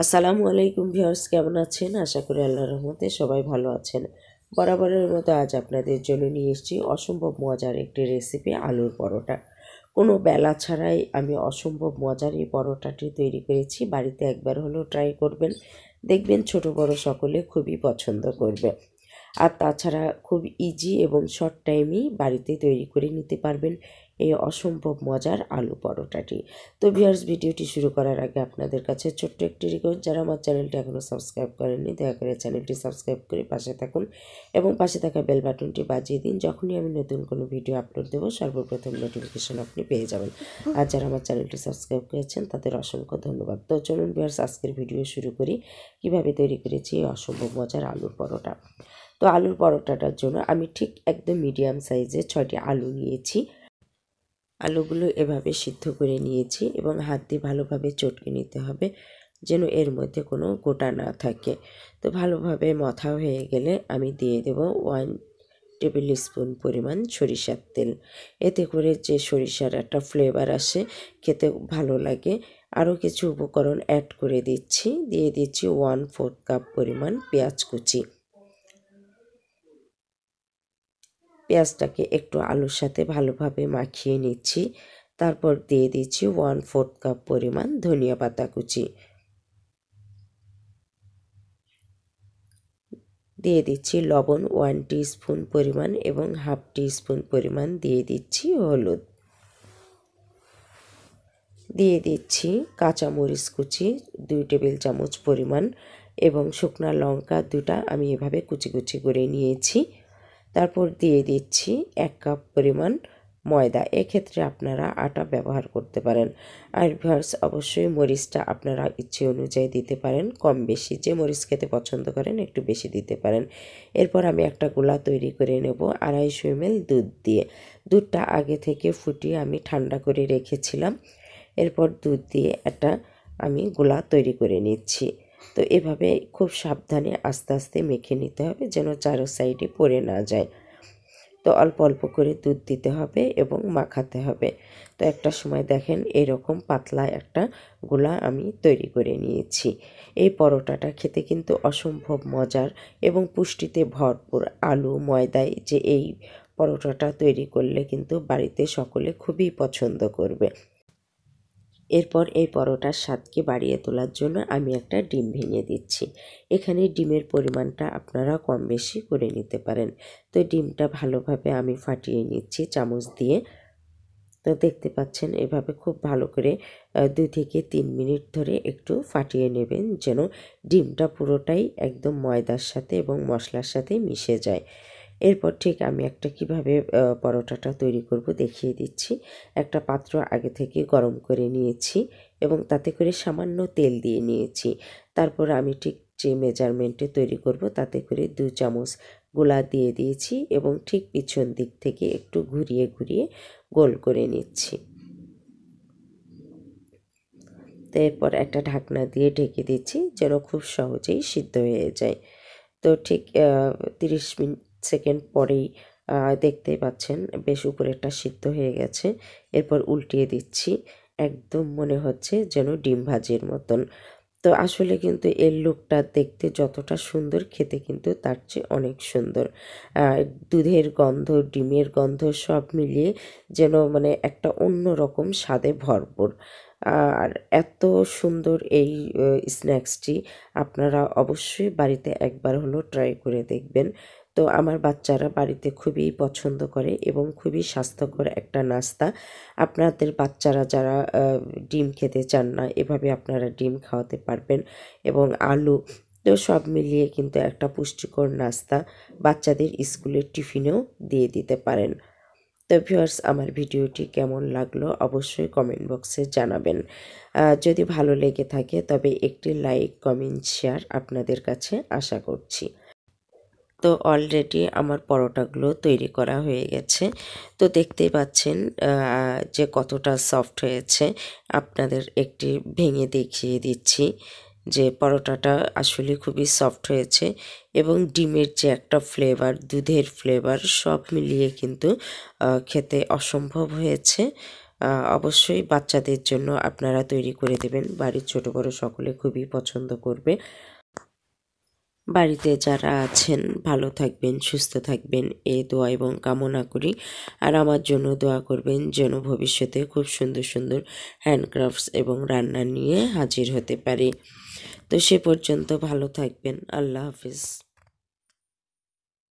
আসসালামু আলাইকুম ভিউয়ার্স কেমন আছেন আশা করি আল্লাহ রহমতে সবাই ভালো আছেন বরাবরের মতো আজ আপনাদের জন্য নিয়ে এসেছি অসম্ভব মজার একটি রেসিপি আলুর পরোটা কোনো বেলা ছাড়াই আমি অসম্ভব মজার এই পরোটাটি তৈরি করেছি বাড়িতে একবার হলেও ট্রাই করবেন দেখবেন ছোট বড় সকলে খুবই পছন্দ করবে আর তাছাড়া খুব ইজি এবং শর্ট টাইমেই বাড়িতে তৈরি করে নিতে পারবেন এই অসম্ভব মজার আলু পরোটাটি তো ভিউয়ার্স ভিডিওটি শুরু করার আগে আপনাদের কাছে ছোট্ট একটি রিকোয়েস্ট যারা আমার চ্যানেলটি এখনও সাবস্ক্রাইব করেননি দয়া করে চ্যানেলটি সাবস্ক্রাইব করে পাশে থাকুন এবং পাশে থাকা বেল বাটনটি বাজিয়ে দিন যখনই আমি নতুন কোনো ভিডিও আপলোড দেবো সর্বপ্রথম নোটিফিকেশন আপনি পেয়ে যাবেন আর যারা আমার চ্যানেলটি সাবস্ক্রাইব করেছেন তাদের অসংখ্য ধন্যবাদ তো চলুন ভিউয়ার্স আজকের ভিডিও শুরু করি কিভাবে তৈরি করেছি এই অসম্ভব মজার আলুর পরোটা তো আলুর পরোটাটার জন্য আমি ঠিক একদম মিডিয়াম সাইজে ছয়টি আলু নিয়েছি আলুগুলো এভাবে সিদ্ধ করে নিয়েছি এবং হাত দিয়ে ভালোভাবে চটকে নিতে হবে যেন এর মধ্যে কোনো গোটা না থাকে তো ভালোভাবে মথা হয়ে গেলে আমি দিয়ে দেব ওয়ান টেবিল স্পুন পরিমাণ সরিষার তেল এতে করে যে সরিষার একটা ফ্লেভার আসে খেতে ভালো লাগে আরও কিছু উপকরণ অ্যাড করে দিচ্ছি দিয়ে দিচ্ছি ওয়ান ফোর কাপ পরিমাণ পেঁয়াজ কুচি পেঁয়াজটাকে একটু আলুর সাথে ভালোভাবে মাখিয়ে নিচ্ছি তারপর দিয়ে দিচ্ছি ওয়ান ফোর্থ কাপ পরিমাণ ধনিয়া পাতা কুচি দিয়ে দিচ্ছি লবণ ওয়ান স্পুন পরিমাণ এবং হাফ স্পুন পরিমাণ দিয়ে দিচ্ছি হলুদ দিয়ে দিচ্ছি কাঁচামরিচ কুচি দুই টেবিল চামচ পরিমাণ এবং শুকনা লঙ্কা দুটা আমি এভাবে কুচি কুচি করে নিয়েছি তারপর দিয়ে দিচ্ছি এক কাপ পরিমাণ ময়দা এক্ষেত্রে আপনারা আটা ব্যবহার করতে পারেন আর ভার্স অবশ্যই মরিচটা আপনারা ইচ্ছে অনুযায়ী দিতে পারেন কম বেশি যে মরিচ খেতে পছন্দ করেন একটু বেশি দিতে পারেন এরপর আমি একটা গোলা তৈরি করে নেব আড়াইশো এমএল দুধ দিয়ে দুধটা আগে থেকে ফুটিয়ে আমি ঠান্ডা করে রেখেছিলাম এরপর দুধ দিয়ে একটা আমি গোলা তৈরি করে নিচ্ছি তো এভাবে খুব সাবধানে আস্তে আস্তে মেখে নিতে হবে যেন চারো সাইডে পড়ে না যায় তো অল্প অল্প করে দুধ দিতে হবে এবং মাখাতে হবে তো একটা সময় দেখেন এরকম পাতলা একটা গোলা আমি তৈরি করে নিয়েছি এই পরোটাটা খেতে কিন্তু অসম্ভব মজার এবং পুষ্টিতে ভরপুর আলু ময়দায় যে এই পরোটাটা তৈরি করলে কিন্তু বাড়িতে সকলে খুবই পছন্দ করবে এরপর এই পরোটার স্বাদকে বাড়িয়ে তোলার জন্য আমি একটা ডিম ভেঙে দিচ্ছি এখানে ডিমের পরিমাণটা আপনারা কম বেশি করে নিতে পারেন তো ডিমটা ভালোভাবে আমি ফাটিয়ে নিচ্ছি চামচ দিয়ে তো দেখতে পাচ্ছেন এভাবে খুব ভালো করে দুই থেকে তিন মিনিট ধরে একটু ফাটিয়ে নেবেন যেন ডিমটা পুরোটাই একদম ময়দার সাথে এবং মশলার সাথে মিশে যায় এরপর ঠিক আমি একটা কিভাবে পরোটাটা তৈরি করব দেখিয়ে দিচ্ছি একটা পাত্র আগে থেকে গরম করে নিয়েছি এবং তাতে করে সামান্য তেল দিয়ে নিয়েছি তারপর আমি ঠিক যে মেজারমেন্টে তৈরি করব তাতে করে দু চামচ গোলা দিয়ে দিয়েছি এবং ঠিক পিছন দিক থেকে একটু ঘুরিয়ে ঘুরিয়ে গোল করে নিচ্ছি তো এরপর একটা ঢাকনা দিয়ে ঢেকে দিচ্ছি যেন খুব সহজেই সিদ্ধ হয়ে যায় তো ঠিক তিরিশ মিনিট সেকেন্ড পরেই দেখতেই পাচ্ছেন বেশ উপরেরটা সিদ্ধ হয়ে গেছে এরপর উল্টিয়ে দিচ্ছি একদম মনে হচ্ছে যেন ডিম ভাজির মতন তো আসলে কিন্তু এর লুকটা দেখতে যতটা সুন্দর খেতে কিন্তু তার চেয়ে অনেক সুন্দর দুধের গন্ধ ডিমের গন্ধ সব মিলিয়ে যেন মানে একটা অন্য রকম স্বাদে ভরপুর আর এত সুন্দর এই স্ন্যাক্সটি আপনারা অবশ্যই বাড়িতে একবার হলো ট্রাই করে দেখবেন তো আমার বাচ্চারা বাড়িতে খুবই পছন্দ করে এবং খুবই স্বাস্থ্যকর একটা নাস্তা আপনাদের বাচ্চারা যারা ডিম খেতে চান না এভাবে আপনারা ডিম খাওয়াতে পারবেন এবং আলু তো সব মিলিয়ে কিন্তু একটা পুষ্টিকর নাস্তা বাচ্চাদের স্কুলের টিফিনেও দিয়ে দিতে পারেন তো ভিউয়ার্স আমার ভিডিওটি কেমন লাগলো অবশ্যই কমেন্ট বক্সে জানাবেন যদি ভালো লেগে থাকে তবে একটি লাইক কমেন্ট শেয়ার আপনাদের কাছে আশা করছি তো অলরেডি আমার পরোটাগুলো তৈরি করা হয়ে গেছে তো দেখতেই পাচ্ছেন যে কতটা সফট হয়েছে আপনাদের একটি ভেঙে দেখিয়ে দিচ্ছি যে পরোটাটা আসলে খুবই সফট হয়েছে এবং ডিমের যে একটা ফ্লেভার দুধের ফ্লেভার সব মিলিয়ে কিন্তু খেতে অসম্ভব হয়েছে অবশ্যই বাচ্চাদের জন্য আপনারা তৈরি করে দেবেন বাড়ির ছোট বড় সকলে খুবই পছন্দ করবে বাড়িতে যারা আছেন ভালো থাকবেন সুস্থ থাকবেন এ দোয়া এবং কামনা করি আর আমার জন্য দোয়া করবেন যেন ভবিষ্যতে খুব সুন্দর সুন্দর হ্যান্ডক্রাফটস এবং রান্না নিয়ে হাজির হতে পারি তো সে পর্যন্ত ভালো থাকবেন আল্লাহ হাফিজ